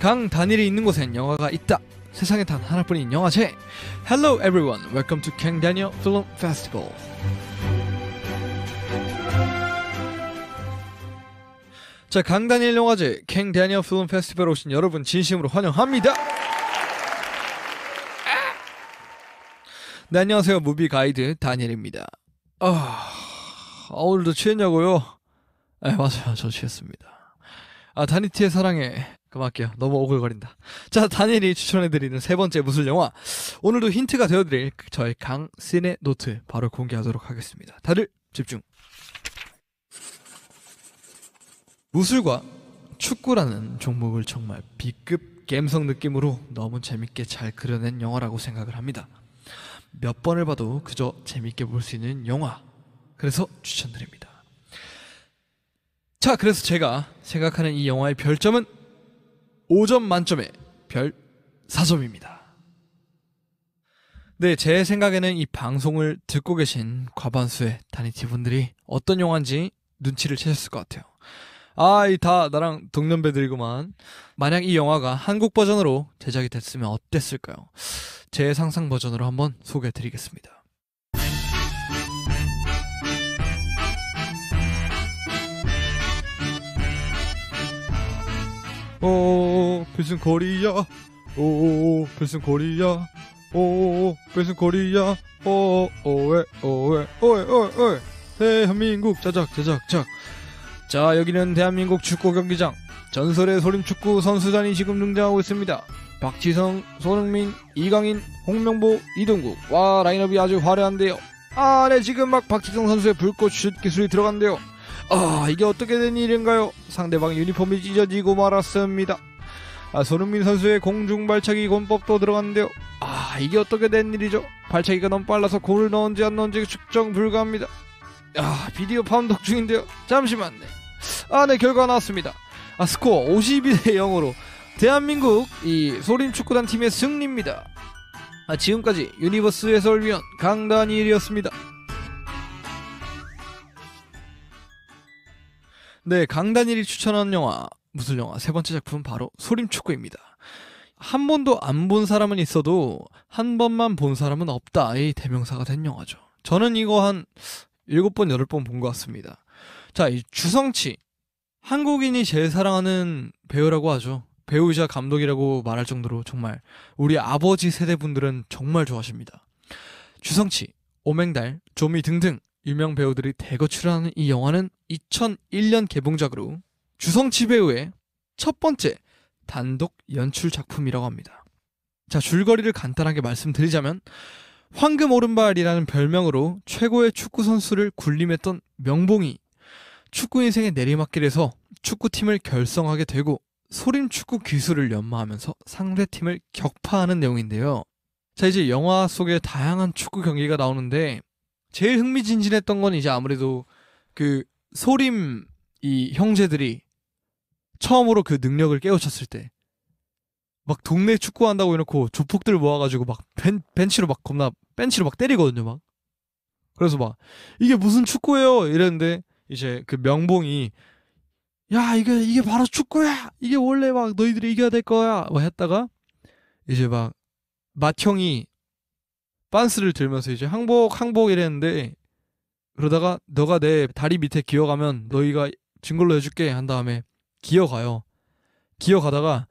강다니엘이 있는 곳엔 영화가 있다. 세상에 단 하나뿐인 영화제. Hello everyone. Welcome to Kang Daniel Film Festival. 자, 강 다니엘 영화제 Kang Daniel i f 캥 다니엘 필름 페스티벌 오신 여러분 진심으로 환영합니다. 네, 안녕하세요. 무비 가이드 다니엘입니다. 아, 오늘도 취했냐고요? 네, 맞아요. 저 취했습니다. 아, 다니티의 사랑에 그만할게요. 너무 오글거린다. 자, 단일엘이 추천해드리는 세 번째 무술 영화. 오늘도 힌트가 되어드릴 저의 강신의 노트 바로 공개하도록 하겠습니다. 다들 집중. 무술과 축구라는 종목을 정말 B급 갬성 느낌으로 너무 재밌게 잘 그려낸 영화라고 생각을 합니다. 몇 번을 봐도 그저 재밌게 볼 수 있는 영화. 그래서 추천드립니다. 자, 그래서 제가 생각하는 이 영화의 별점은 5점 만점에 별 4점입니다. 네, 제 생각에는 이 방송을 듣고 계신 과반수의 다니티 분들이 어떤 영화인지 눈치를 채셨을 것 같아요. 아, 이다 나랑 동년배들이구만. 만약 이 영화가 한국 버전으로 제작이 됐으면 어땠을까요? 제 상상 버전으로 한번 소개해 드리겠습니다. 오, 필승 거리아 오, 필승 거리아 오, 필승 거리야 오, 오에, 오에, 오에, 오에, 오에. 대한민국 자작, 자작, 작. 자, 여기는 대한민국 축구 경기장. 전설의 소림축구 선수단이 지금 등장하고 있습니다. 박지성, 손흥민, 이강인, 홍명보, 이동국. 와, 라인업이 아주 화려한데요. 아, 네, 지금 막 박지성 선수의 불꽃 슛 기술이 들어간대요. 아 이게 어떻게 된 일인가요? 상대방 유니폼이 찢어지고 말았습니다. 아, 손흥민 선수의 공중 발차기 권법도 들어갔는데요. 아 이게 어떻게 된 일이죠? 발차기가 너무 빨라서 골을 넣은지 안 넣은지 측정 불가합니다. 아 비디오 판독 중인데요. 잠시만요. 아네 결과 나왔습니다. 아 스코어 52대 0으로 대한민국 이 소림 축구단 팀의 승리입니다. 아, 지금까지 유니버스 해설위원 강단일이었습니다. 네, 강단일이 추천한 영화 무슨 영화 세 번째 작품은 바로 소림축구입니다. 한 번도 안 본 사람은 있어도 한 번만 본 사람은 없다의 대명사가 된 영화죠. 저는 이거 한 일곱 번 여덟 번 본 것 같습니다. 자, 이 주성치 한국인이 제일 사랑하는 배우라고 하죠. 배우이자 감독이라고 말할 정도로 정말 우리 아버지 세대분들은 정말 좋아하십니다. 주성치, 오맹달, 조미 등등 유명 배우들이 대거 출연하는 이 영화는 2001년 개봉작으로 주성치 배우의 첫 번째 단독 연출 작품이라고 합니다. 자, 줄거리를 간단하게 말씀드리자면 황금 오른발이라는 별명으로 최고의 축구 선수를 군림했던 명봉이 축구 인생의 내리막길에서 축구팀을 결성하게 되고 소림 축구 기술을 연마하면서 상대팀을 격파하는 내용인데요. 자, 이제 영화 속에 다양한 축구 경기가 나오는데 제일 흥미진진했던 건 이제 아무래도 그 소림 이 형제들이 처음으로 그 능력을 깨우쳤을 때 막 동네 축구한다고 해놓고 조폭들 모아가지고 막 벤, 벤치로 막 겁나 벤치로 막 때리거든요 막 그래서 막 이게 무슨 축구예요 이랬는데 이제 그 명봉이 야 이게 이게 바로 축구야 이게 원래 막 너희들이 이겨야 될 거야 뭐 했다가 이제 막맏형이 빤스를 들면서 이제 항복 항복 이랬는데 그러다가 너가 내 다리 밑에 기어가면 너희가 증거로 해줄게 한 다음에 기어가요. 기어가다가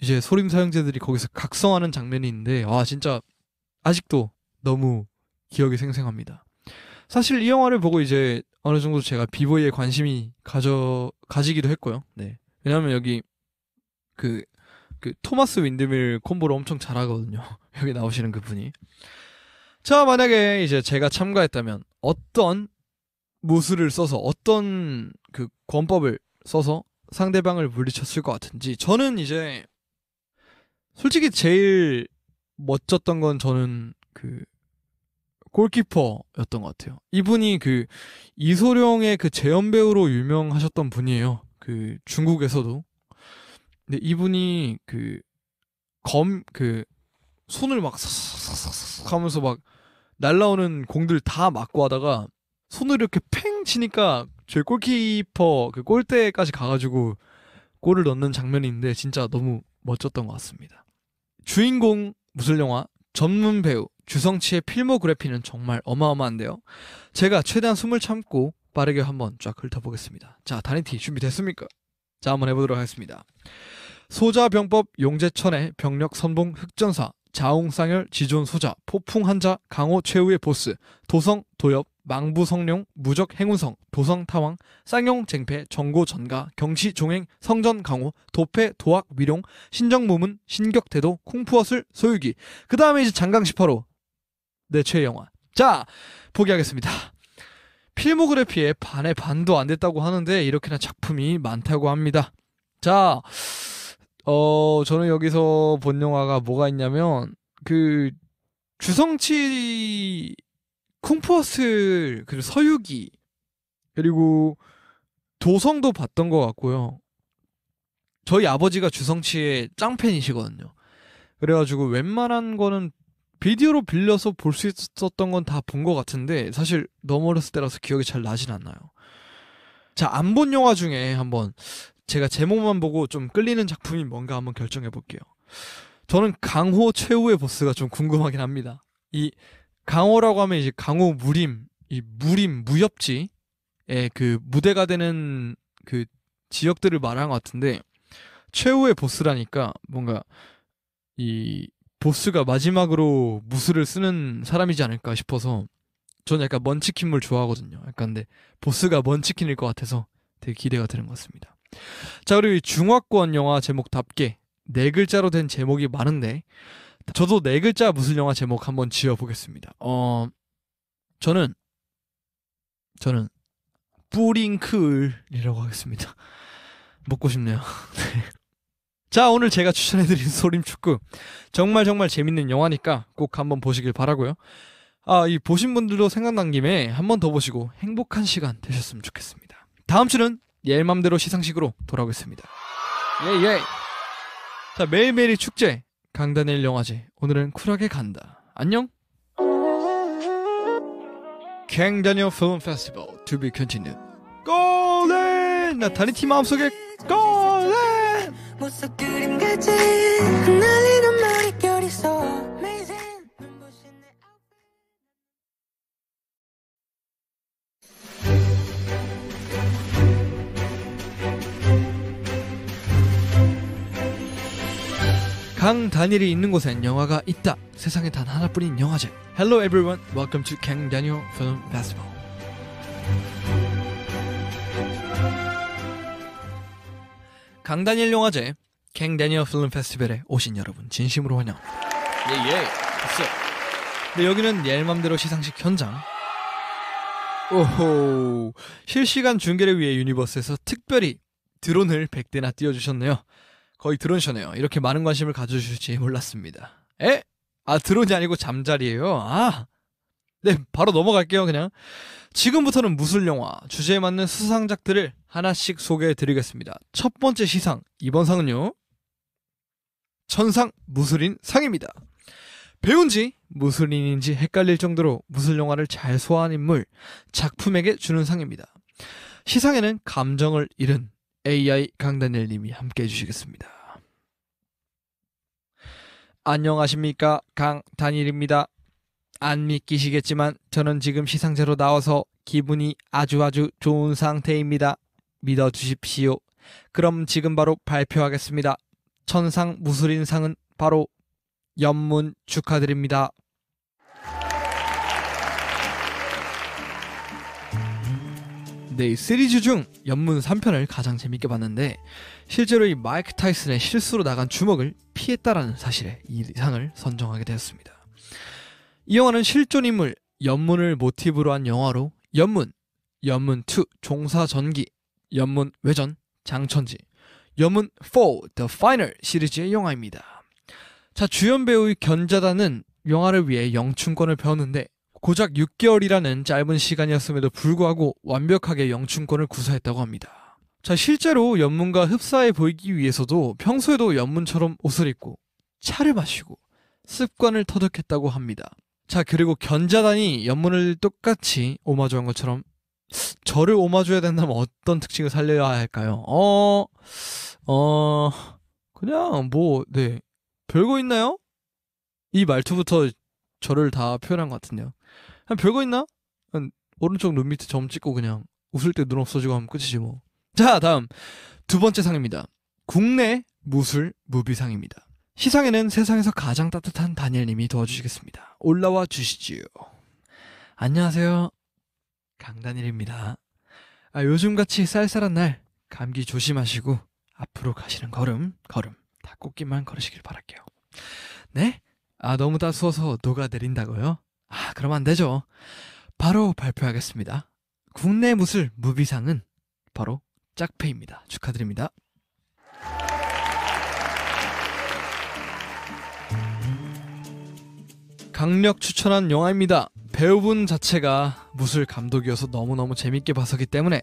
이제 소림 사형제들이 거기서 각성하는 장면이 있는데 와 진짜 아직도 너무 기억이 생생합니다. 사실 이 영화를 보고 이제 어느 정도 제가 비보이에 관심이 가져 가지기도 했고요. 네. 왜냐하면 여기 그, 그 토마스 윈드밀 콤보를 엄청 잘하거든요. 여기 나오시는 그분이. 자, 만약에 이제 제가 참가했다면 어떤 무술을 써서 어떤 그 권법을 써서 상대방을 물리쳤을 것 같은지 저는 이제 솔직히 제일 멋졌던 건 저는 그 골키퍼였던 것 같아요. 이분이 그 이소룡의 그 재연 배우로 유명하셨던 분이에요. 그 중국에서도. 근데 이분이 그 검그 그 손을 막 삭삭삭삭 하면서 막 날라오는 공들 다 맞고 하다가 손을 이렇게 팽 치니까 저희 골키퍼 그 골대까지 가가지고 골을 넣는 장면인데 진짜 너무 멋졌던 것 같습니다. 주인공 무술 영화 전문 배우 주성치의 필모그래피는 정말 어마어마한데요. 제가 최대한 숨을 참고 빠르게 한번 쫙 훑어보겠습니다. 자, 다니티 준비됐습니까? 자, 한번 해보도록 하겠습니다. 소자병법 용재천의 병력 선봉 흑전사 자웅상열 지존 소자, 포풍 한자, 강호 최후의 보스, 도성, 도엽, 망부 성룡, 무적 행운성, 도성 타왕, 쌍용 쟁패, 정고 전가, 경시 종행, 성전 강호, 도패, 도학, 위룡, 신정 모문, 신격 대도, 쿵푸어술 소유기. 그 다음에 이제 장강 18호. 내최 영화. 자, 포기하겠습니다. 필모그래피의 반의 반도 안 됐다고 하는데 이렇게나 작품이 많다고 합니다. 자, 어, 저는 여기서 본 영화가 뭐가 있냐면, 그, 주성치, 쿵푸어슬, 그리고 서유기, 그리고 도성도 봤던 것 같고요. 저희 아버지가 주성치의 짱팬이시거든요. 그래가지고 웬만한 거는 비디오로 빌려서 볼 수 있었던 건 다 본 것 같은데, 사실 너무 어렸을 때라서 기억이 잘 나진 않나요. 자, 안 본 영화 중에 한번 제가 제목만 보고 좀 끌리는 작품이 뭔가 한번 결정해 볼게요. 저는 강호 최후의 보스가 좀 궁금하긴 합니다. 이 강호라고 하면 이제 강호 무림, 이 무림 무협지의 그 무대가 되는 그 지역들을 말한 것 같은데 최후의 보스라니까 뭔가 이 보스가 마지막으로 무술을 쓰는 사람이지 않을까 싶어서 저는 약간 먼치킨물 좋아하거든요. 약간 근데 보스가 먼치킨일 것 같아서 되게 기대가 되는 것 같습니다. 자 그리고 이 중화권 영화 제목답게 네 글자로 된 제목이 많은데 저도 네 글자 무슨 영화 제목 한번 지어보겠습니다. 어 저는 저는 뿌링클이라고 하겠습니다. 먹고 싶네요. 네. 자 오늘 제가 추천해드린 소림축구 정말 정말 재밌는 영화니까 꼭 한번 보시길 바라고요. 아 이 보신 분들도 생각난 김에 한번 더 보시고 행복한 시간 되셨으면 좋겠습니다. 다음 주는 예 맘대로 시상식으로 돌아오겠습니다. 예예. 자 매일매일이 축제 강단일 영화제 오늘은 쿨하게 간다. 안녕. 강다니엘 필름 페스티벌 To Be Continued 골렌 나타니 팀 마음속에 골렌 강다니엘이 있는 곳엔 영화가 있다. 세상에 단 하나뿐인 영화제. Hello everyone. Welcome to Kang Daniel Film Festival. 강다니엘 영화제 Kang Daniel Film f e s t i v a l 에 오신 여러분 진심으로 환영합니다. 예예. 예. 예. 됐어. 근데 여기는 내 맘대로 시상식 현장. 오호. 실시간 중계를 위해 유니버스에서 특별히 드론을 100대나 띄워주셨네요. 거의 드론쇼네요. 이렇게 많은 관심을 가져주실지 몰랐습니다. 에? 아, 드론이 아니고 잠자리예요. 아. 네, 바로 넘어갈게요, 그냥. 지금부터는 무술 영화 주제에 맞는 수상작들을 하나씩 소개해 드리겠습니다. 첫 번째 시상, 이번 상은요. 천상 무술인 상입니다. 배운지 무술인인지 헷갈릴 정도로 무술 영화를 잘 소화한 인물, 작품에게 주는 상입니다. 시상에는 감정을 잃은 AI 강다니엘 님이 함께 해주시겠습니다. 안녕하십니까. 강다니엘입니다. 안 믿기시겠지만 저는 지금 시상자로 나와서 기분이 아주 아주 좋은 상태입니다. 믿어주십시오. 그럼 지금 바로 발표하겠습니다. 천상 무술인 상은 바로 연문 축하드립니다. 네, 이 시리즈 중 연문 3편을 가장 재밌게 봤는데 실제로 이 마이크 타이슨의 실수로 나간 주먹을 피했다라는 사실에 이 상을 선정하게 되었습니다. 이 영화는 실존 인물 연문을 모티브로 한 영화로 연문, 연문 2 종사 전기, 연문 외전 장천지, 연문 4 The Final 시리즈의 영화입니다. 자, 주연 배우의 견자단은 영화를 위해 영춘권을 배웠는데 고작 6개월이라는 짧은 시간이었음에도 불구하고 완벽하게 영춘권을 구사했다고 합니다. 자, 실제로 연문과 흡사해 보이기 위해서도 평소에도 연문처럼 옷을 입고 차를 마시고 습관을 터득했다고 합니다. 자, 그리고 견자단이 연문을 똑같이 오마주한 것처럼 저를 오마주해야 된다면 어떤 특징을 살려야 할까요? 어, 어, 그냥 뭐, 네. 별거 있나요? 이 말투부터 저를 다 표현한 것 같은데요. 한 아, 별거 있나? 한 오른쪽 눈 밑에 점 찍고 그냥 웃을 때 눈 없어지고 하면 끝이지 뭐. 자, 다음 두 번째 상입니다. 국내 무술 무비상입니다. 시상에는 세상에서 가장 따뜻한 다니엘님이 도와주시겠습니다. 올라와 주시지요. 안녕하세요. 강다니엘입니다. 아, 요즘같이 쌀쌀한 날 감기 조심하시고 앞으로 가시는 걸음 걸음 다 꽃길만 걸으시길 바랄게요. 네? 아 너무 따스워서 녹아 내린다고요? 아, 그럼 안 되죠. 바로 발표하겠습니다. 국내 무술 무비상은 바로 짝패입니다. 축하드립니다. 강력 추천한 영화입니다. 배우분 자체가 무술 감독이어서 너무너무 재밌게 봤었기 때문에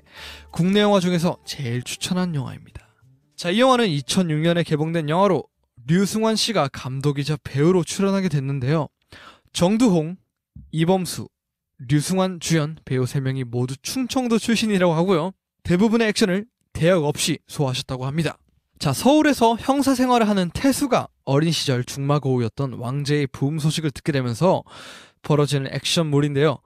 국내 영화 중에서 제일 추천한 영화입니다. 자, 이 영화는 2006년에 개봉된 영화로 류승환 씨가 감독이자 배우로 출연하게 됐는데요. 정두홍, 이범수, 류승환 주연 배우 3명이 모두 충청도 출신이라고 하고요. 대부분의 액션을 대역 없이 소화하셨다고 합니다. 자, 서울에서 형사 생활을 하는 태수가 어린 시절 중마고우였던 왕제의 부음 소식을 듣게 되면서 벌어지는 액션물인데요.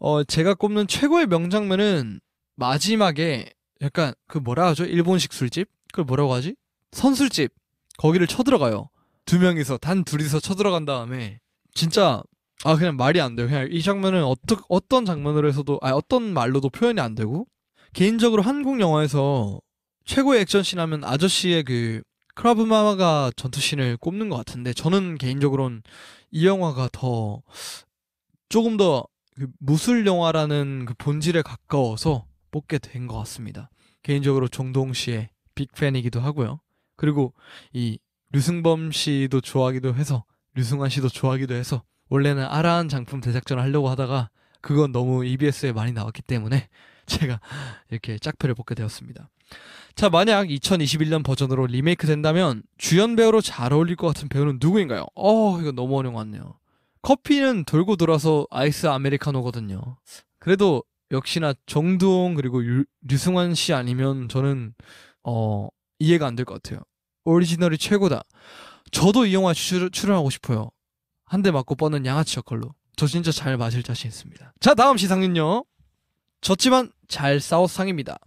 어, 제가 꼽는 최고의 명장면은 마지막에 약간 그 뭐라 하죠? 일본식 술집? 그걸 뭐라고 하지? 선술집. 거기를 쳐들어가요. 두 명이서 단 둘이서 쳐들어간 다음에 진짜 아 그냥 말이 안 돼요. 그냥 이 장면은 어떠, 어떤 장면으로 해서도 아 어떤 말로도 표현이 안 되고 개인적으로 한국 영화에서 최고의 액션씬 하면 아저씨의 그 크라브마가 마 전투씬을 꼽는 것 같은데 저는 개인적으로는 이 영화가 더 조금 더 그 무술 영화라는 그 본질에 가까워서 뽑게 된 것 같습니다. 개인적으로 정동 씨의 빅팬이기도 하고요. 그리고 이 류승범 씨도 좋아하기도 해서 류승환 씨도 좋아하기도 해서 원래는 아라한 장품 대작전을 하려고 하다가 그건 너무 EBS에 많이 나왔기 때문에 제가 이렇게 짝표를 뽑게 되었습니다. 자, 만약 2021년 버전으로 리메이크 된다면 주연 배우로 잘 어울릴 것 같은 배우는 누구인가요? 어, 이거 너무 어려운 것 같네요. 커피는 돌고 돌아서 아이스 아메리카노거든요. 그래도 역시나 정두홍 그리고 유, 류승환 씨 아니면 저는 어, 이해가 안 될 것 같아요. 오리지널이 최고다. 저도 이 영화 출, 출연하고 싶어요. 한대 맞고 뻗는 양아치 역할로 저 진짜 잘 맞을 자신 있습니다. 자 다음 시상은요. 졌지만 잘싸웠서 상입니다.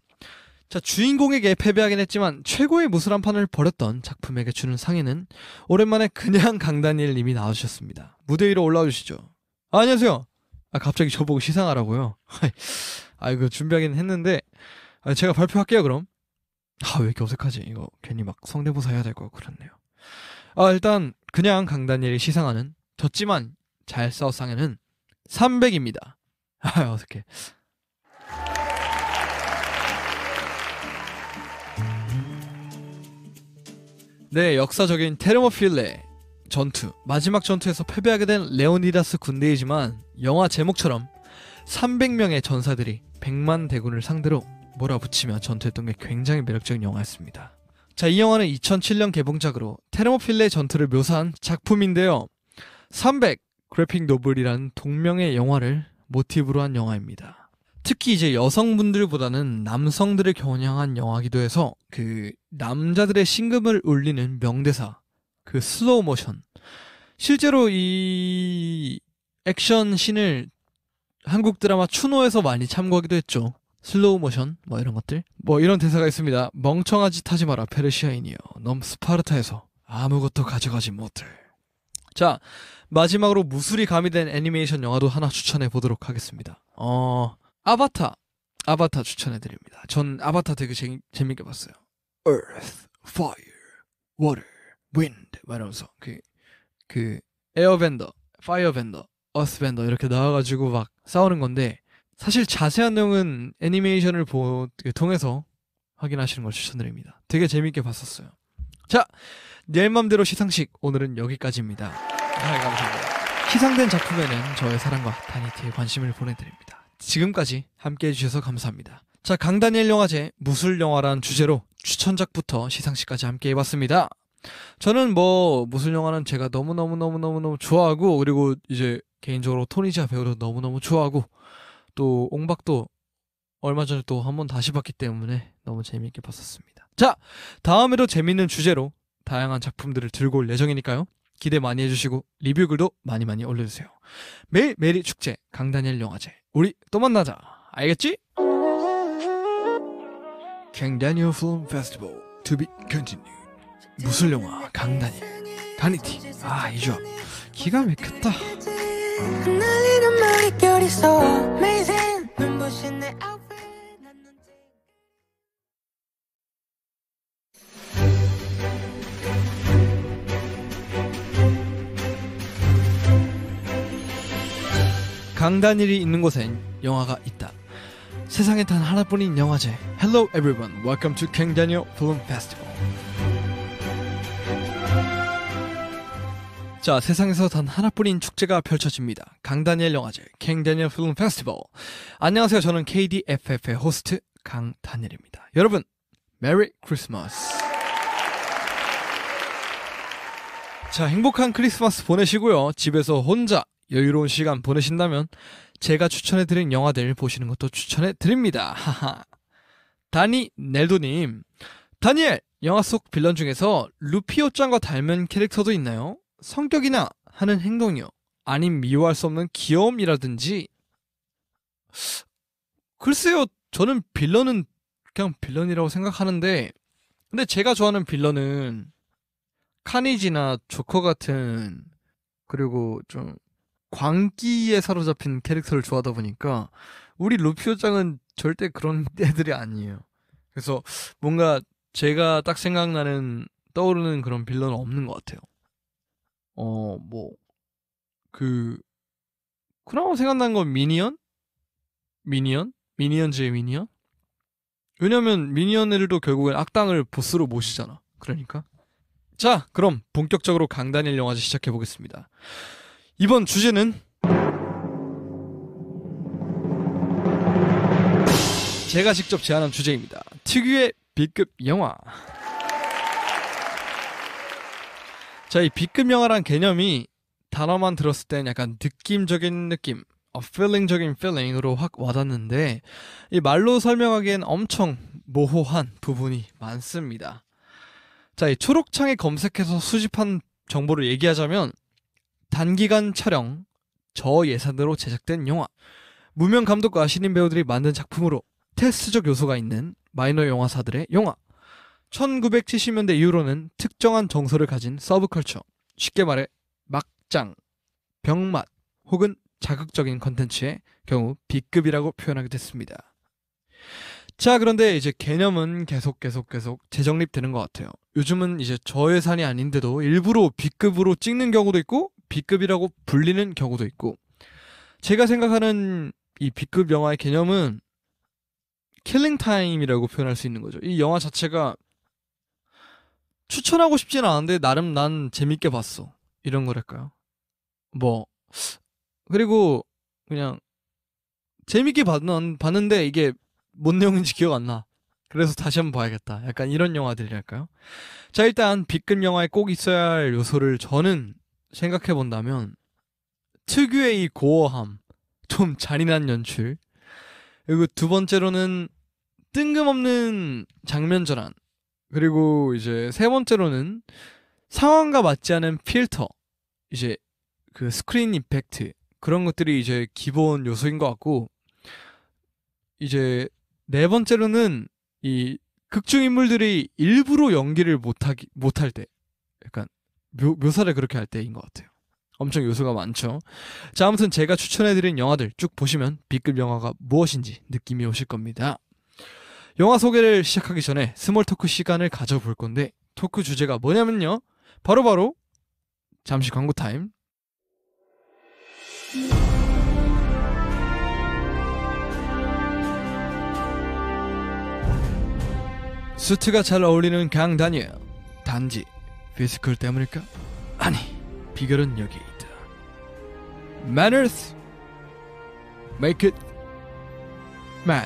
자 주인공에게 패배하긴 했지만 최고의 무술한 판을 벌였던 작품에게 주는 상에는 오랜만에 그냥 강다니엘 님이 나와주셨습니다. 무대 위로 올라와 주시죠. 아, 안녕하세요. 아, 갑자기 저보고 시상하라고요. 아 이거 준비하긴 했는데 아, 제가 발표할게요 그럼. 아 왜 이렇게 어색하지? 이거 괜히 막 성대모사 해야 될거 그렇네요. 아 일단 그냥 강다니엘이 시상하는 졌지만 잘 싸워 상현은 300입니다. 아 어떻게? 네, 역사적인 테르모필레 전투 마지막 전투에서 패배하게 된 레오니다스 군대이지만 영화 제목처럼 300명의 전사들이 100만 대군을 상대로 몰아붙이며 전투했던 게 굉장히 매력적인 영화였습니다. 자, 이 영화는 2007년 개봉작으로 테르모필레 전투를 묘사한 작품인데요. 300 그래픽 노블이란 동명의 영화를 모티브로 한 영화입니다. 특히 이제 여성분들보다는 남성들을 겨냥한 영화기도 해서 그 남자들의 심금을 울리는 명대사 그 슬로우 모션 실제로 이 액션 신을 한국 드라마 추노에서 많이 참고하기도 했죠. 슬로우 모션 뭐 이런 것들 뭐 이런 대사가 있습니다. 멍청한 짓 하지 마라 페르시아인이여. 넘 스파르타에서 아무것도 가져가지 못들. 자 마지막으로 무술이 가미된 애니메이션 영화도 하나 추천해 보도록 하겠습니다. 어, 아바타. 아바타 추천해 드립니다. 전 아바타 되게 재, 재밌게 봤어요. Earth, Fire, Water, Wind 말하면서 그, 그 에어밴더, 파이어밴더, 어스밴더 이렇게 나와가지고 막 싸우는 건데 사실 자세한 내용은 애니메이션을 보, 그 통해서 확인하시는 걸 추천드립니다. 되게 재밌게 봤었어요. 자, 내 맘대로 시상식 오늘은 여기까지입니다. 아, 감사합니다. 희상된 작품에는 저의 사랑과 다니티에 관심을 보내드립니다. 지금까지 함께해 주셔서 감사합니다. 자, 강다니엘 영화제 무술 영화란 주제로 추천작부터 시상식까지 함께 해봤습니다. 저는 뭐 무술 영화는 제가 너무 너무 너무 너무 너무 좋아하고 그리고 이제 개인적으로 토니자 배우도 너무 너무 좋아하고 또 옹박도 얼마 전에 또 한 번 다시 봤기 때문에 너무 재미있게 봤었습니다. 자, 다음에도 재밌는 주제로 다양한 작품들을 들고 올 예정이니까요. 기대 많이 해주시고 리뷰 글도 많이 많이 올려주세요. 매일 매일 축제 강다니엘 영화제 우리 또 만나자 알겠지? 강다니엘 플럼 페스티벌 to be continued 무술 영화 강다니엘 가니티 아 이죠 기가 막혔다. 음. 강단일이 있는 곳엔 영화가 있다. 세상에 단 하나뿐인 영화제. Hello everyone. Welcome to 강단일 Film Festival. 자, 세상에서 단 하나뿐인 축제가 펼쳐집니다. 강다니엘 영화제, Film Festival. 안녕하세요. 저는 KDFF의 호스트 강다니엘입니다. 여러분, Merry Christmas. 자, 행복한 크리스마스 보내시고요. 집에서 혼자 여유로운 시간 보내신다면 제가 추천해드린 영화들 보시는 것도 추천해드립니다. 하하. 다니 넬도님, 다니엘, 영화 속 빌런 중에서 루피 옷장과 닮은 캐릭터도 있나요? 성격이나 하는 행동이요. 아님 미워할 수 없는 귀여움이라든지. 글쎄요, 저는 빌런은 그냥 빌런이라고 생각하는데, 근데 제가 좋아하는 빌런은 카니지나 조커 같은 그리고 좀 광기에 사로잡힌 캐릭터를 좋아하다 보니까 우리 루피오짱은 절대 그런 애들이 아니에요. 그래서 뭔가 제가 딱 생각나는 떠오르는 그런 빌런은 없는 것 같아요. 어 뭐그 그나마 생각난 건 미니언, 미니언, 미니언즈의 미니언. 왜냐면 미니언들도 결국엔 악당을 보스로 모시잖아. 그러니까 자 그럼 본격적으로 강단일 영화제 시작해 보겠습니다. 이번 주제는 제가 직접 제안한 주제입니다. 특유의 B급 영화. 자, 이 B급 영화란 개념이 단어만 들었을 때는 약간 느낌적인 느낌, 어, feeling적인 feeling으로 확 와닿는데 이 말로 설명하기엔 엄청 모호한 부분이 많습니다. 자, 이 초록창에 검색해서 수집한 정보를 얘기하자면 단기간 촬영, 저예산으로 제작된 영화. 무명 감독과 신인 배우들이 만든 작품으로 테스트적 요소가 있는 마이너 영화사들의 영화. 1970년대 이후로는 특정한 정서를 가진 서브컬처, 쉽게 말해 막장, 병맛 혹은 자극적인 컨텐츠의 경우 B급이라고 표현하게 됐습니다. 자, 그런데 이제 개념은 계속 계속 계속 재정립되는 것 같아요. 요즘은 이제 저예산이 아닌데도 일부러 B급으로 찍는 경우도 있고 B급이라고 불리는 경우도 있고 제가 생각하는 이 B급 영화의 개념은 킬링 타임이라고 표현할 수 있는 거죠. 이 영화 자체가 추천하고 싶진 않은데 나름 난 재밌게 봤어. 이런 거랄까요? 뭐 그리고 그냥 재밌게 봤는, 봤는데 이게 뭔 내용인지 기억 안 나. 그래서 다시 한번 봐야겠다. 약간 이런 영화들이랄까요? 자, 일단 B급 영화에 꼭 있어야 할 요소를 저는 생각해 본다면 특유의 이 고어함, 좀 잔인한 연출, 그리고 두 번째로는 뜬금없는 장면 전환, 그리고 이제 세 번째로는 상황과 맞지 않은 필터, 이제 그 스크린 임팩트 그런 것들이 이제 기본 요소인 것 같고 이제 네 번째로는 이 극중 인물들이 일부러 연기를 못하기 못할 때 약간 묘, 묘사를 그렇게 할 때인 것 같아요. 엄청 요소가 많죠. 자, 아무튼 제가 추천해드린 영화들 쭉 보시면 B급 영화가 무엇인지 느낌이 오실 겁니다. 영화 소개를 시작하기 전에 스몰 토크 시간을 가져볼 건데 토크 주제가 뭐냐면요. 바로바로 바로 잠시 광고 타임. 수트가 잘 어울리는 강 다니엘. 단지 피스컬 때문일까? 아니, 비결은 여기 있다. Manners make it man.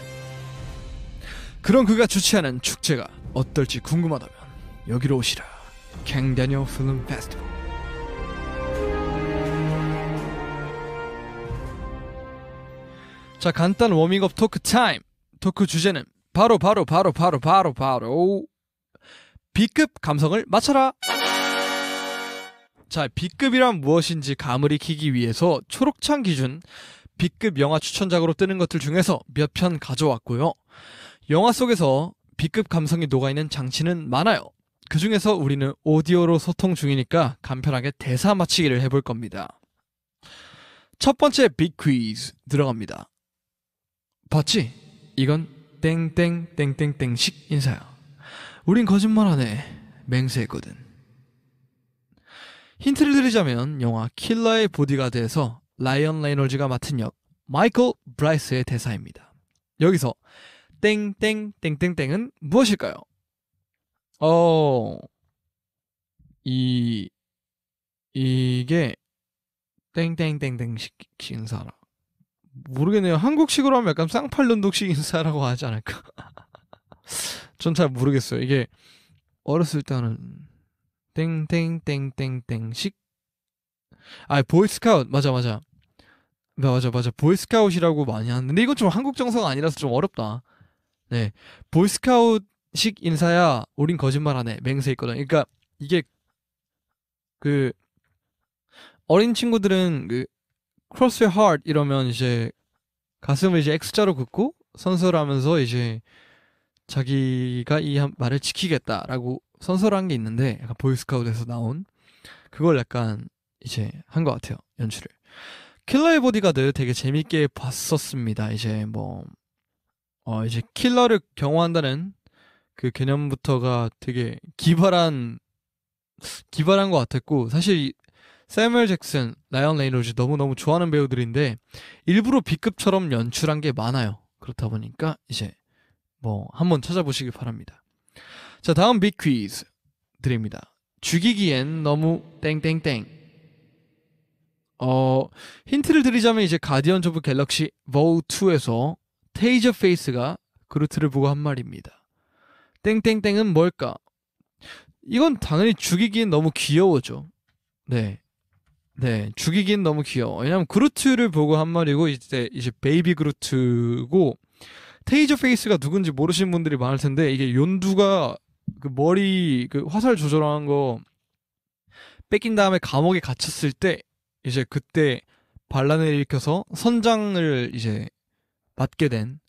그런 그가 주최하는 축제가 어떨지 궁금하다면 여기로 오시라. 캥다니어 필름 페스티벌. 자, 간단 워밍업 토크 타임. 토크 주제는 바로 바로 바로 바로 바로 바로 B급 감성을 맞춰라. 자, B급이란 무엇인지 감을 익히기 위해서 초록창 기준 B급 영화 추천작으로 뜨는 것들 중에서 몇 편 가져왔고요. 영화 속에서 B급 감성이 녹아있는 장치는 많아요. 그 중에서 우리는 오디오로 소통 중이니까 간편하게 대사 맞히기를 해볼 겁니다. 첫 번째 빅 퀴즈 들어갑니다. 봤지? 이건 땡땡땡땡땡식 인사야. 우린 거짓말하네. 맹세했거든. 힌트를 드리자면 영화 킬러의 보디가드에서 라이언 레이놀즈가 맡은 역 마이클 브라이스의 대사입니다. 여기서 땡땡땡땡땡은 무엇일까요? 어, 이, 이게 땡땡땡땡식 인사라. 모르겠네요. 한국식으로 하면 약간 쌍팔눈독식 인사라고 하지 않을까. 전 잘 모르겠어요. 이게 어렸을 때는 땡땡땡땡땡식 아 보이스카웃 맞아 맞아 네, 맞아 맞아 보이스카웃이라고 많이 하는데 이건 좀 한국 정서가 아니라서 좀 어렵다 네 보이스카웃식 인사야 우린 거짓말안 해. 맹세 있거든 그러니까 이게 그 어린 친구들은 그 cross your heart 이러면 이제 가슴을 이제 X자로 긋고 선서를 하면서 이제 자기가 이 말을 지키겠다라고 선서라게 있는데 약간 보이스카우트에서 나온 그걸 약간 이제 한 것 같아요 연출을 킬러의 보디가드 되게 재밌게 봤었습니다 이제 뭐 어, 이제 킬러를 경호한다는 그 개념부터가 되게 기발한 기발한 것 같았고 사실 세무 잭슨, 라이언 레이노즈 너무너무 좋아하는 배우들인데 일부러 B급처럼 연출한 게 많아요. 그렇다 보니까 이제 뭐 한번 찾아보시길 바랍니다. 자, 다음 빅 퀴즈 드립니다. 죽이기엔 너무 땡땡땡. 어, 힌트를 드리자면 이제 가디언 오브 갤럭시 v 우2에서 테이저 페이스가 그루트를 보고 한 말입니다. 땡땡땡은 뭘까? 이건 당연히 죽이기엔 너무 귀여워죠. 네. 네, 죽이긴 너무 귀여워. 왜냐면 그루트를 보고 한 말이고 이제 이제 베이비 그루트고 테이저 페이스가 누군지 모르시는 분들이 많을 텐데 이게 욘두가 그 머리 그 화살 조절한거 뺏긴 다음에 감옥에 갇혔을 때 이제 그때 반란을 일으켜서 선장을 이제 맡게 된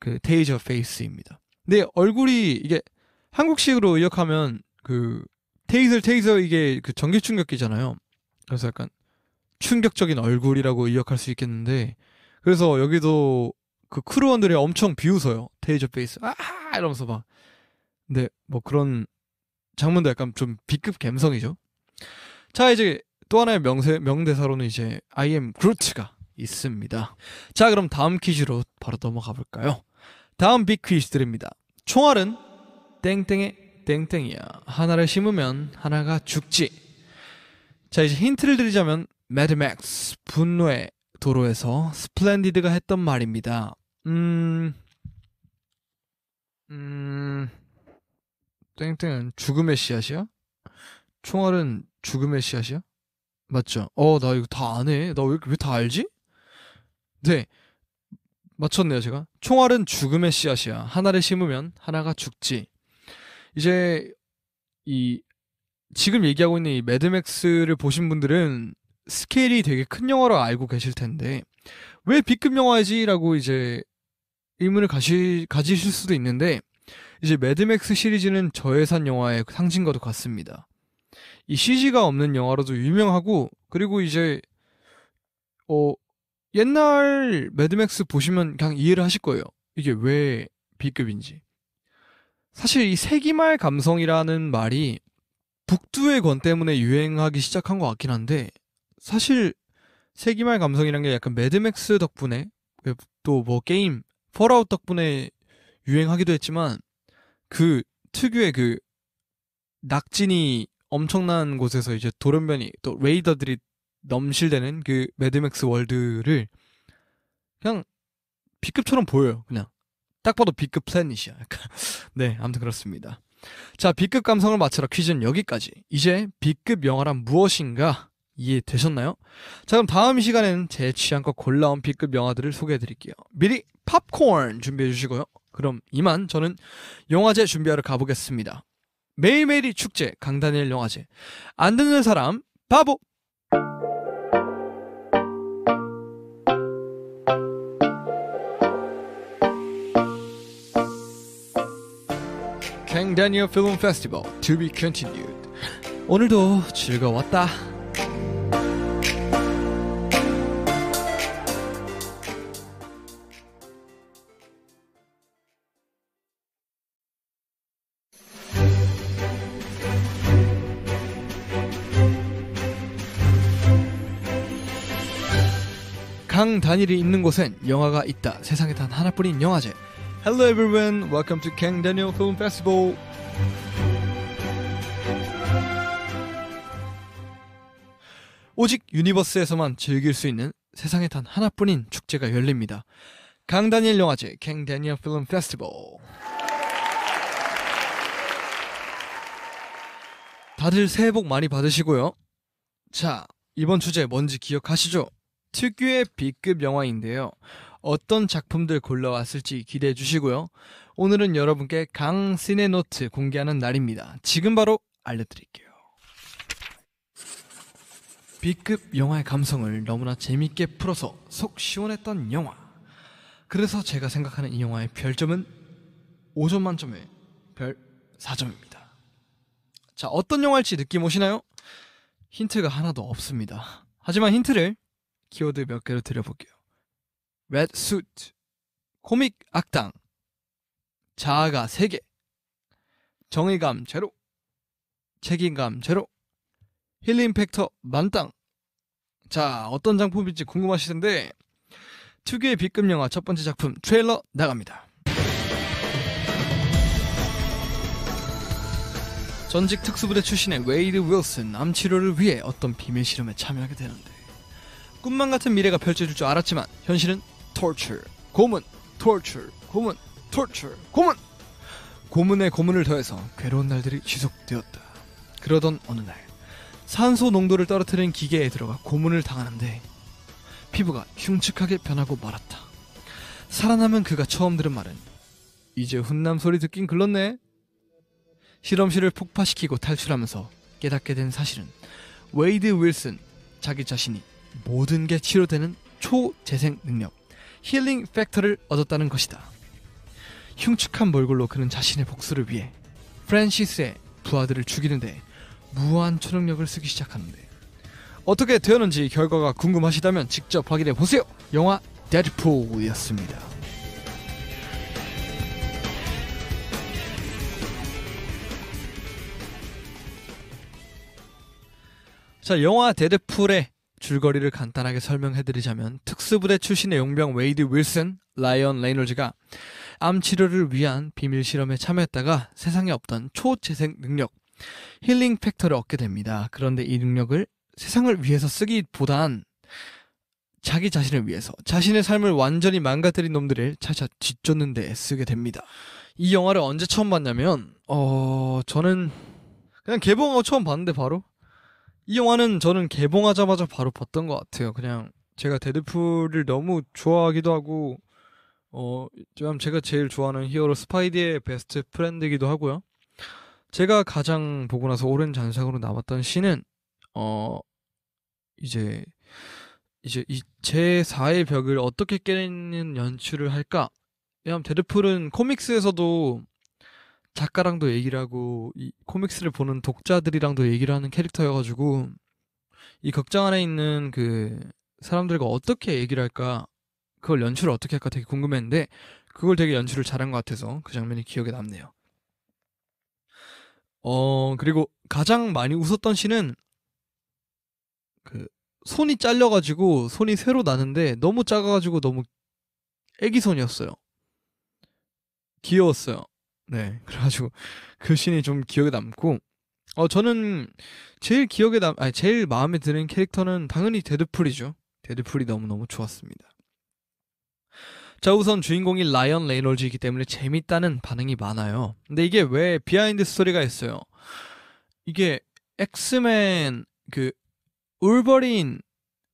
그 테이저 페이스입니다. 근데 얼굴이 이게 한국식으로 의역하면 그 테이저 테이저 이게 그 전기 충격기잖아요. 그래서 약간 충격적인 얼굴이라고 의역할 수 있겠는데 그래서 여기도 그 크루원들이 엄청 비웃어요. 테이저 페이스 아 이러면서 막 근뭐 네, 그런 장문도 약간 좀 B급 감성이죠. 자 이제 또 하나의 명세, 명대사로는 이제 I am Groot가 있습니다. 자 그럼 다음 퀴즈로 바로 넘어가 볼까요? 다음 빅 퀴즈 드립니다. 총알은 땡땡의 땡땡이야. 하나를 심으면 하나가 죽지. 자 이제 힌트를 드리자면 매드맥스 분노의 도로에서 스플랜디드가 했던 말입니다. 음... 음... 땡땡은 죽음의 씨앗이야? 총알은 죽음의 씨앗이야? 맞죠? 어, 나 이거 다 아네. 나 왜, 왜 다 알지? 네. 맞췄네요, 제가. 총알은 죽음의 씨앗이야. 하나를 심으면 하나가 죽지. 이제, 이, 지금 얘기하고 있는 이 매드맥스를 보신 분들은 스케일이 되게 큰 영화로 알고 계실 텐데, 왜 B급 영화이지? 라고 이제, 의문을 가시, 가지실 수도 있는데, 이제 매드맥스 시리즈는 저예산 영화의 상징과도 같습니다. 이 CG가 없는 영화로도 유명하고 그리고 이제 어 옛날 매드맥스 보시면 그냥 이해를 하실 거예요. 이게 왜 B급인지. 사실 이 세기말 감성이라는 말이 북두의 권 때문에 유행하기 시작한 것 같긴 한데 사실 세기말 감성이란 게 약간 매드맥스 덕분에 그 또뭐 게임 펄아웃 덕분에 유행하기도 했지만 그 특유의 그 낙진이 엄청난 곳에서 이제 돌연변이 또 레이더들이 넘실대는 그 매드맥스 월드를 그냥 B급처럼 보여요. 그냥 딱 봐도 B급 플래닛이야. 약간 네, 아무튼 그렇습니다. 자, B급 감성을 맞춰라 퀴즈는 여기까지. 이제 B급 영화란 무엇인가 이해되셨나요? 자, 그럼 다음 시간에는 제 취향껏 골라온 B급 영화들을 소개해드릴게요. 미리 팝콘 준비해주시고요. 그럼 이만 저는 영화제 준비하러 가보겠습니다. 매일매일이 축제 강단일 영화제 안 듣는 사람 바보 강다니 필름 페스티벌 to be continued 오늘도 즐거웠다. 등 단일이 있는 곳엔 영화가 있다. 세상에 단 하나뿐인 영화제. Hello everyone. Welcome to Kang Daniel Film Festival. 오직 유니버스에서만 즐길 수 있는 세상에 단 하나뿐인 축제가 열립니다. 강다니엘 영화제 Kang Daniel Film Festival. 다들 새해 복 많이 받으시고요. 자, 이번 주제 뭔지 기억하시죠? 특유의 B급 영화인데요. 어떤 작품들 골라왔을지 기대해 주시고요. 오늘은 여러분께 강 시네노트 공개하는 날입니다. 지금 바로 알려드릴게요. B급 영화의 감성을 너무나 재밌게 풀어서 속 시원했던 영화. 그래서 제가 생각하는 이 영화의 별점은 5점 만점에 별 4점입니다. 자, 어떤 영화일지 느낌 오시나요? 힌트가 하나도 없습니다. 하지만 힌트를 키워드 몇 개를 드려볼게요. Red s 코믹 악당, 자아가 3개, 정의감 제로, 책임감 제로, 힐링 팩터 만땅. 자, 어떤 작품일지 궁금하실 텐데 특유의 B급 영화 첫 번째 작품 트레일러 나갑니다. 전직 특수부대 출신의 웨이드 윌슨 암 치료를 위해 어떤 비밀 실험에 참여하게 되는데 꿈만 같은 미래가 펼쳐질 줄 알았지만 현실은 torture, 고문, torture, 고문, torture, 고문. 고문에 고문을 더해서 괴로운 날들이 지속되었다. 그러던 어느 날 산소 농도를 떨어뜨린 기계에 들어가 고문을 당하는데 피부가 흉측하게 변하고 말았다. 살아남은 그가 처음 들은 말은 이제 훈남 소리 듣긴 글렀네. 실험실을 폭파시키고 탈출하면서 깨닫게 된 사실은 웨이드 윌슨 자기 자신이 모든 게 치료되는 초재생 능력, 힐링 팩터를 얻었다는 것이다. 흉측한 몰굴로 그는 자신의 복수를 위해 프랜시스의 부하들을 죽이는데 무한 초능력을 쓰기 시작하는데 어떻게 되었는지 결과가 궁금하시다면 직접 확인해 보세요. 영화 데드풀이었습니다. 자, 영화 데드풀의 줄거리를 간단하게 설명해드리자면 특수부대 출신의 용병 웨이드 윌슨, 라이언 레이놀즈가 암 치료를 위한 비밀 실험에 참여했다가 세상에 없던 초재생 능력, 힐링 팩터를 얻게 됩니다. 그런데 이 능력을 세상을 위해서 쓰기보단 자기 자신을 위해서 자신의 삶을 완전히 망가뜨린 놈들을 찾아 뒤쫓는 데 쓰게 됩니다. 이 영화를 언제 처음 봤냐면 어 저는 그냥 개봉하고 처음 봤는데 바로 이 영화는 저는 개봉하자마자 바로 봤던 것 같아요. 그냥 제가 데드풀을 너무 좋아하기도 하고 어, 좀 제가 제일 좋아하는 히어로 스파이디의 베스트 프렌드이기도 하고요. 제가 가장 보고 나서 오랜 잔상으로 남았던 시는 어 이제 이제 이 제 4의 벽을 어떻게 깨는 연출을 할까? 왜냐면 데드풀은 코믹스에서도 작가랑도 얘기를 하고 이 코믹스를 보는 독자들이랑도 얘기를 하는 캐릭터여가지고 이 극장 안에 있는 그 사람들과 어떻게 얘기를 할까 그걸 연출을 어떻게 할까 되게 궁금했는데 그걸 되게 연출을 잘한 것 같아서 그 장면이 기억에 남네요. 어 그리고 가장 많이 웃었던 씬은 그 손이 잘려가지고 손이 새로 나는데 너무 작아가지고 너무 애기 손이었어요. 귀여웠어요. 네. 그래가지고 그 신이 좀 기억에 남고 어 저는 제일 기억에 남 아 제일 마음에 드는 캐릭터는 당연히 데드풀이죠. 데드풀이 너무너무 좋았습니다. 자 우선 주인공이 라이언 레이놀즈이기 때문에 재밌다는 반응이 많아요. 근데 이게 왜 비하인드 스토리가 있어요? 이게 엑스맨 그 울버린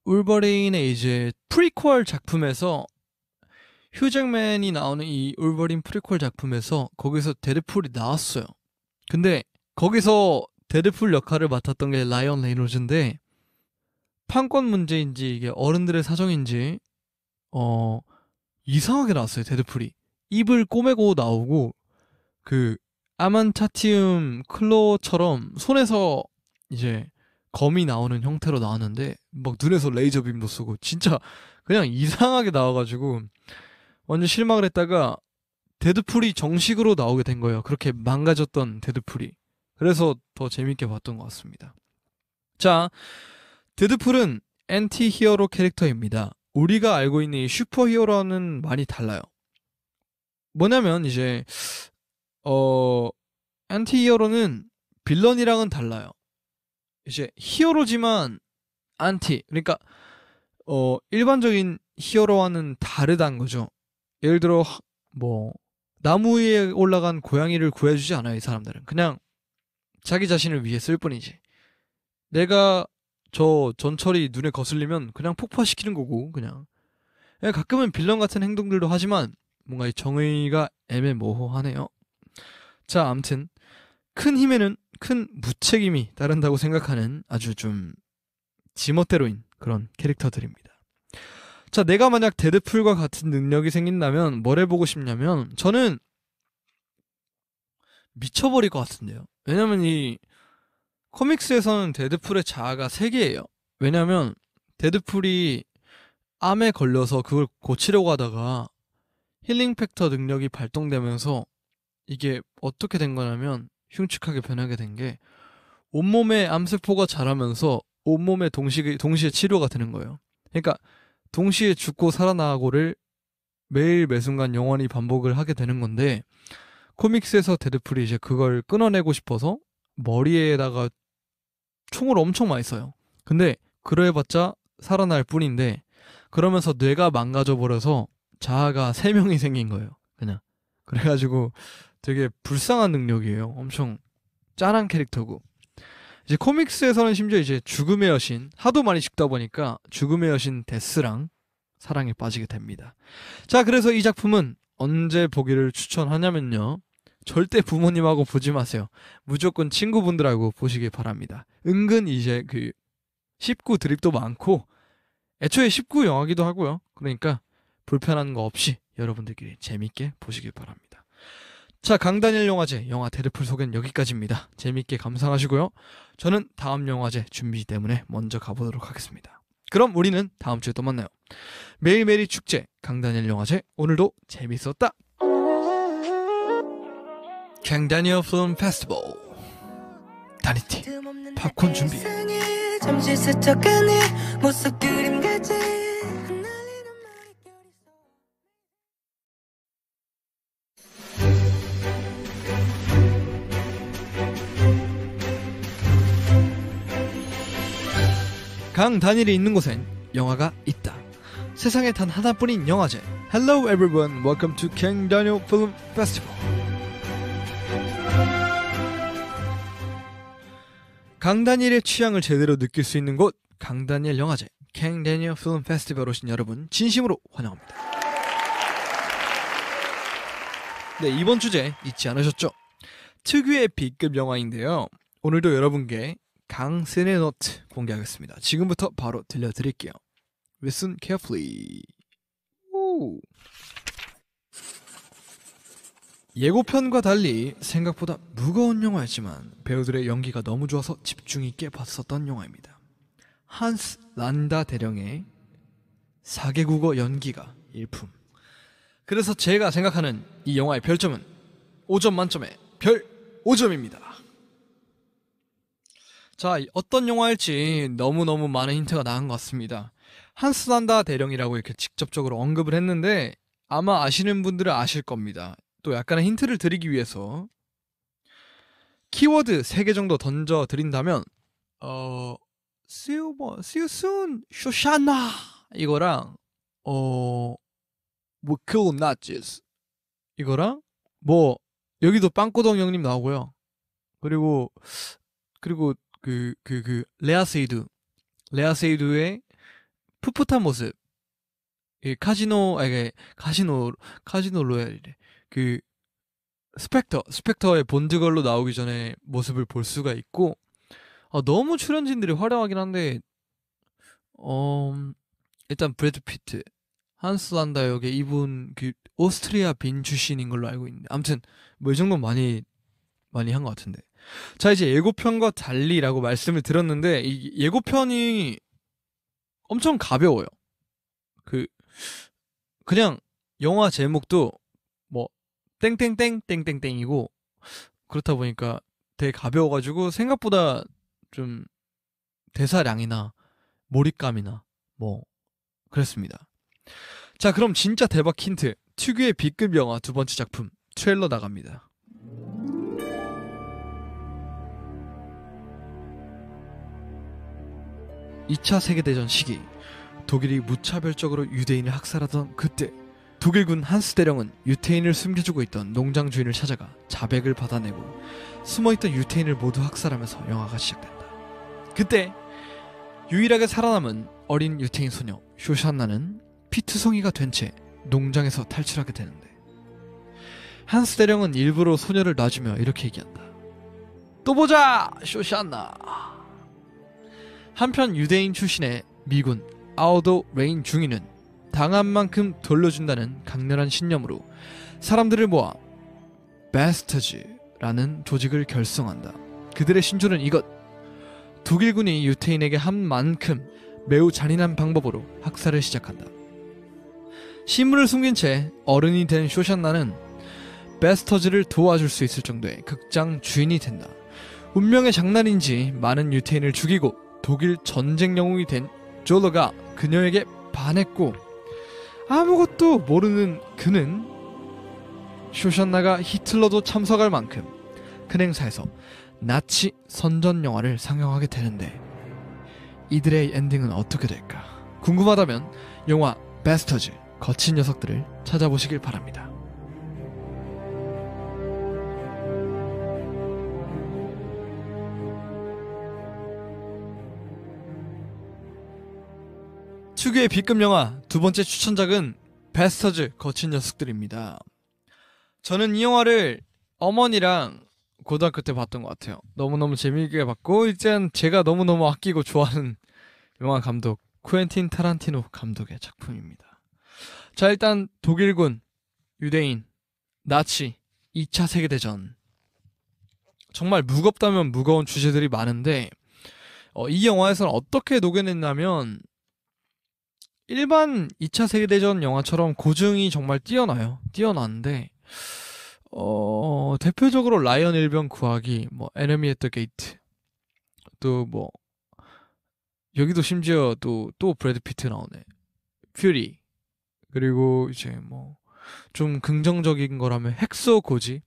울버린의 이제 프리퀄 작품에서 휴잭맨이 나오는 이 울버린 프리퀄 작품에서 거기서 데드풀이 나왔어요. 근데 거기서 데드풀 역할을 맡았던 게 라이언 레이노즈인데 판권 문제인지 이게 어른들의 사정인지 어 이상하게 나왔어요 데드풀이 입을 꼬매고 나오고 그 아만차티움 클로처럼 손에서 이제 검이 나오는 형태로 나왔는데 막 눈에서 레이저 빔도 쓰고 진짜 그냥 이상하게 나와가지고 완전 실망을 했다가 데드풀이 정식으로 나오게 된 거예요. 그렇게 망가졌던 데드풀이. 그래서 더 재밌게 봤던 것 같습니다. 자, 데드풀은 엔티 히어로 캐릭터입니다. 우리가 알고 있는 이 슈퍼 히어로는 많이 달라요. 뭐냐면 이제 어 엔티 히어로는 빌런이랑은 달라요. 이제 히어로지만 안티 그러니까 어 일반적인 히어로와는 다르단 거죠. 예를 들어 뭐 나무 위에 올라간 고양이를 구해주지 않아요 이 사람들은 그냥 자기 자신을 위해 쓸 뿐이지 내가 저 전철이 눈에 거슬리면 그냥 폭파시키는 거고 그냥 예, 가끔은 빌런 같은 행동들도 하지만 뭔가 이 정의가 애매모호하네요 자 암튼 큰 힘에는 큰 무책임이 따른다고 생각하는 아주 좀 지멋대로인 그런 캐릭터들입니다 자, 내가 만약 데드풀과 같은 능력이 생긴다면 뭘 해보고 싶냐면 저는 미쳐버릴 것 같은데요. 왜냐면 이 코믹스에서는 데드풀의 자아가 세 개예요. 왜냐면 데드풀이 암에 걸려서 그걸 고치려고 하다가 힐링 팩터 능력이 발동되면서 이게 어떻게 된 거냐면 흉측하게 변하게 된 게 온몸에 암세포가 자라면서 온몸에 동시에, 동시에 치료가 되는 거예요. 그러니까 동시에 죽고 살아나고를 매일 매순간 영원히 반복을 하게 되는 건데 코믹스에서 데드풀이 이제 그걸 끊어내고 싶어서 머리에다가 총을 엄청 많이 써요. 근데 그래봤자 살아날 뿐인데 그러면서 뇌가 망가져 버려서 자아가 세 명이 생긴 거예요. 그냥 그래가지고 되게 불쌍한 능력이에요. 엄청 짠한 캐릭터고 이제 코믹스에서는 심지어 이제 죽음의 여신 하도 많이 죽다 보니까 죽음의 여신 데스랑 사랑에 빠지게 됩니다. 자, 그래서 이 작품은 언제 보기를 추천하냐면요. 절대 부모님하고 보지 마세요. 무조건 친구분들하고 보시길 바랍니다. 은근 이제 그 19 드립도 많고 애초에 19 영화기도 하고요. 그러니까 불편한 거 없이 여러분들끼리 재밌게 보시길 바랍니다. 자, 강단일 영화제 영화 대르풀 소개는 여기까지입니다. 재밌게 감상하시고요. 저는 다음 영화제 준비 때문에 먼저 가보도록 하겠습니다. 그럼 우리는 다음 주에 또 만나요. 매일매일 축제 강다니엘 영화제 오늘도 재밌었다. 강다니엘 플럼 페스티벌 다니티 팝콘 준비 강 단일이 있는 곳엔 영화가 있다. 세상에 단 하나뿐인 영화제. Hello everyone, welcome to Kang Daniel Film Festival. 강단일의 취향을 제대로 느낄 수 있는 곳 강단일 영화제 Kang Daniel i 캥 데니얼 필름 페스티벌 오신 여러분 진심으로 환영합니다. 네 이번 주제 잊지 않으셨죠? 특유의 B급 영화인데요. 오늘도 여러분께 강신의 노트 공개하겠습니다. 지금부터 바로 들려드릴게요. Listen carefully. 오. 예고편과 달리 생각보다 무거운 영화였지만 배우들의 연기가 너무 좋아서 집중 있게 봤었던 영화입니다. 한스 란다 대령의 사개국어 연기가 일품. 그래서 제가 생각하는 이 영화의 별점은 5점 만점에 별 5점입니다. 자, 어떤 영화일지 너무너무 많은 힌트가 나온 것 같습니다. 한스단다 대령이라고 이렇게 직접적으로 언급을 했는데 아마 아시는 분들은 아실 겁니다. 또 약간의 힌트를 드리기 위해서 키워드 3개 정도 던져 드린다면 어 스유버 스유순 뭐, 쇼샤나 이거랑 어 무크온 뭐 나치스 이거랑 뭐 여기도 빵꾸덩 형님 나오고요. 그리고 그리고 그, 그, 그, 레아세이두. 레아세이두의 풋풋한 모습. 이 카지노, 아, 이게, 카지노, 카지노 로얄이래. 그, 스펙터, 스펙터의 본드걸로 나오기 전에 모습을 볼 수가 있고, 아, 너무 출연진들이 화려하긴 한데, 어, 일단 브래드 피트, 한스 란다 역의 이분, 그, 오스트리아 빈 출신인 걸로 알고 있는데, 아무튼, 뭐 이정도 많이, 많이 한 것 같은데. 자 이제 예고편과 달리라고 말씀을 드렸는데 이 예고편이 엄청 가벼워요. 그 그냥 영화 제목도 뭐 땡땡땡 땡땡땡이고 그렇다 보니까 되게 가벼워가지고 생각보다 좀 대사량이나 몰입감이나 뭐 그랬습니다. 자 그럼 진짜 대박 힌트 특유의 B급 영화 두 번째 작품 트레일러 나갑니다. 2차 세계대전 시기 독일이 무차별적으로 유대인을 학살하던 그때 독일군 한스 대령은 유태인을 숨겨주고 있던 농장 주인을 찾아가 자백을 받아내고 숨어있던 유태인을 모두 학살하면서 영화가 시작된다. 그때 유일하게 살아남은 어린 유태인 소녀 쇼샨나는 피트성이가 된 채 농장에서 탈출하게 되는데 한스 대령은 일부러 소녀를 놔주며 이렇게 얘기한다. 또 보자 쇼샨나 한편 유대인 출신의 미군 아우도 레인 중위는 당한 만큼 돌려준다는 강렬한 신념으로 사람들을 모아 베스터즈라는 조직을 결성한다. 그들의 신조는 이것. 독일군이 유태인에게 한 만큼 매우 잔인한 방법으로 학살을 시작한다. 신문을 숨긴 채 어른이 된 쇼샨나는 베스터즈를 도와줄 수 있을 정도의 극장 주인이 된다. 운명의 장난인지 많은 유태인을 죽이고 독일 전쟁 영웅이 된 졸러가 그녀에게 반했고 아무것도 모르는 그는 쇼샨나가 히틀러도 참석할 만큼 큰 행사에서 나치 선전 영화를 상영하게 되는데 이들의 엔딩은 어떻게 될까? 궁금하다면 영화 베스터즈 거친 녀석들을 찾아보시길 바랍니다. 특유의 B급 영화 두 번째 추천작은 베스터즈 거친 녀석들입니다. 저는 이 영화를 어머니랑 고등학교 때 봤던 것 같아요. 너무너무 재미있게 봤고 이젠 제가 너무너무 아끼고 좋아하는 영화 감독 쿠엔틴 타란티노 감독의 작품입니다. 자 일단 독일군, 유대인, 나치, 2차 세계대전 정말 무겁다면 무거운 주제들이 많은데 어, 이 영화에서는 어떻게 녹여냈냐면 일반 2차 세계대전 영화처럼 고증이 정말 뛰어나요. 뛰어나는데 어, 대표적으로 라이언 일병 구하기, 뭐 에너미 에더 게이트. 또 뭐 여기도 심지어 또 또 브래드 피트 나오네. 퓨리. 그리고 이제 뭐 좀 긍정적인 거라면 헥소 고지,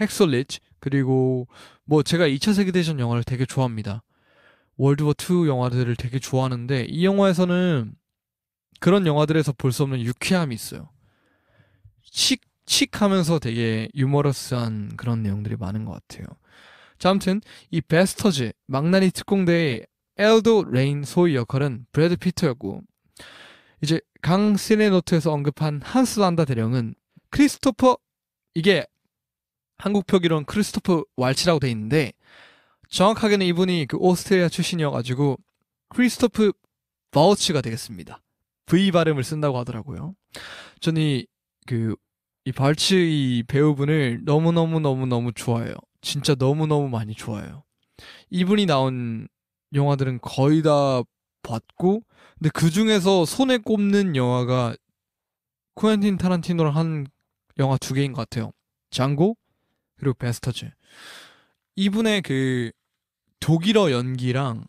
헥소 리치, 그리고 뭐 제가 2차 세계대전 영화를 되게 좋아합니다. 월드워 2 영화들을 되게 좋아하는데 이 영화에서는 그런 영화들에서 볼 수 없는 유쾌함이 있어요. 칙, 칙하면서 되게 유머러스한 그런 내용들이 많은 것 같아요. 자, 아무튼 이 베스터즈 망나니 특공대의 엘도 레인 소위 역할은 브래드 피터였고 이제 강 시네노트에서 언급한 한스 란다 대령은 크리스토퍼 이게 한국 표기로는 크리스토퍼 왈츠라고 돼 있는데 정확하게는 이분이 그 오스트리아 출신이어가지고 크리스토프 바우치가 되겠습니다. V 발음을 쓴다고 하더라고요. 저는 이, 그, 이 발츠 이 배우분을 너무너무너무너무 좋아해요. 진짜 너무너무 많이 좋아해요. 이분이 나온 영화들은 거의 다 봤고, 근데 그 중에서 손에 꼽는 영화가 쿠엔틴 타란티노랑 한 영화 두 개인 것 같아요. 장고, 그리고 베스터즈. 이분의 그 독일어 연기랑,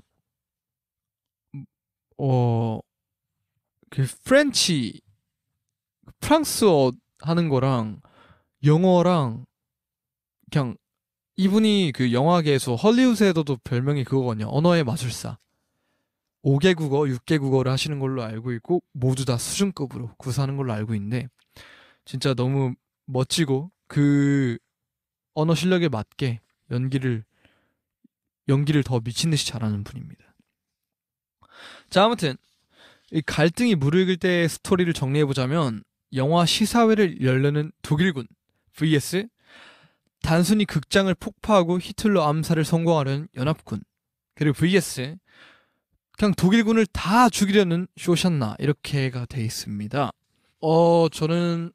어, 그 프렌치 프랑스어 하는 거랑 영어랑 그냥 이분이 그 영화계에서 헐리우드에서도 별명이 그거거든요. 언어의 마술사. 5개 국어, 6개 국어를 하시는 걸로 알고 있고 모두 다 수준급으로 구사하는 걸로 알고 있는데 진짜 너무 멋지고 그 언어 실력에 맞게 연기를 연기를 더 미친 듯이 잘하는 분입니다. 자, 아무튼 이 갈등이 무르익을 때의 스토리를 정리해보자면 영화 시사회를 열려는 독일군 vs 단순히 극장을 폭파하고 히틀러 암살을 성공하는 연합군 그리고 vs 그냥 독일군을 다 죽이려는 쇼샨나 이렇게가 돼 있습니다. 어 저는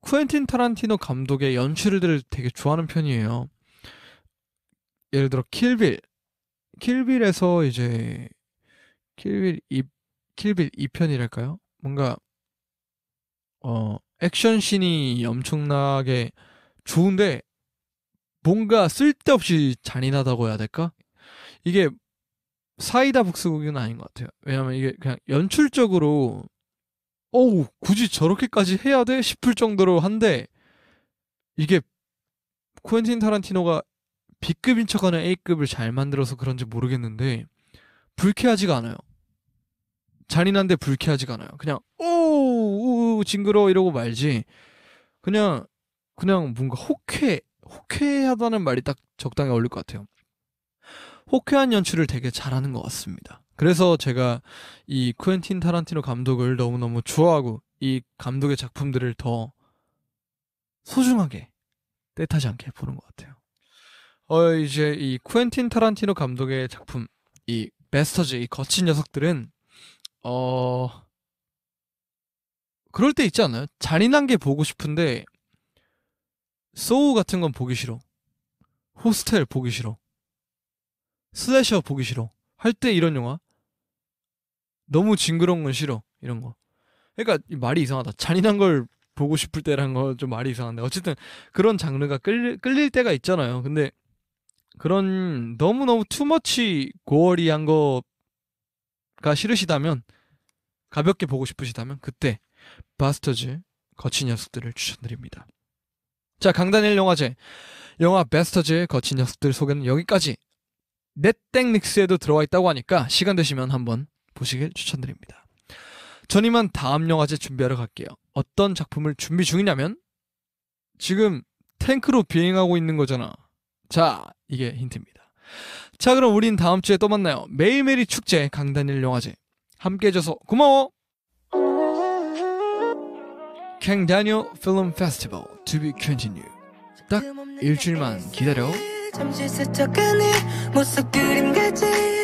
쿠엔틴 타란티노 감독의 연출들을 되게 좋아하는 편이에요. 예를 들어 킬빌 킬빌에서 이제 킬빌 입 킬빌 2편이랄까요? 뭔가 어 액션 씬이 엄청나게 좋은데 뭔가 쓸데없이 잔인하다고 해야 될까? 이게 사이다 복수극은 아닌 것 같아요. 왜냐면 이게 그냥 연출적으로 어우 굳이 저렇게까지 해야 돼 싶을 정도로 한데 이게 쿠엔틴 타란티노가 B급인 척하는 A급을 잘 만들어서 그런지 모르겠는데 불쾌하지가 않아요. 잔인한데 불쾌하지가 않아요. 그냥 오, 오 징그러워 이러고 말지. 그냥 그냥 뭔가 혹해혹해하다는 말이 딱 적당히 어울릴 것 같아요. 혹해한 연출을 되게 잘하는 것 같습니다. 그래서 제가 이 쿠엔틴 타란티노 감독을 너무너무 좋아하고 이 감독의 작품들을 더 소중하게 때타지 않게 보는 것 같아요. 어, 이제 이 쿠엔틴 타란티노 감독의 작품, 이 베스터즈, 이 거친 녀석들은 어 그럴 때 있지 않아요? 잔인한 게 보고 싶은데 소우 같은 건 보기 싫어. 호스텔 보기 싫어. 슬래셔 보기 싫어. 할 때 이런 영화 너무 징그러운 건 싫어. 이런 거. 그러니까 말이 이상하다. 잔인한 걸 보고 싶을 때란 건 좀 말이 이상한데 어쨌든 그런 장르가 끌, 릴 끌릴 때가 있잖아요. 근데 그런 너무너무 투머치 고어리한 거가 싫으시다면 가볍게 보고 싶으시다면 그때 바스터즈 거친 녀석들을 추천드립니다. 자 강단일 영화제 영화 베스터즈의 거친 녀석들 소개는 여기까지 넷땡릭스에도 들어와 있다고 하니까 시간 되시면 한번 보시길 추천드립니다. 전 이만 다음 영화제 준비하러 갈게요. 어떤 작품을 준비 중이냐면 지금 탱크로 비행하고 있는 거잖아. 자 이게 힌트입니다. 자, 그럼 우린 다음 주에 또 만나요. 매일매일 축제 강단일 영화제. 함께 해줘서 고마워! 캥 다니엘 필름 페스티벌 to be continued. 딱 일주일만 기다려. 잠시 스쳐가는 모습 그림같이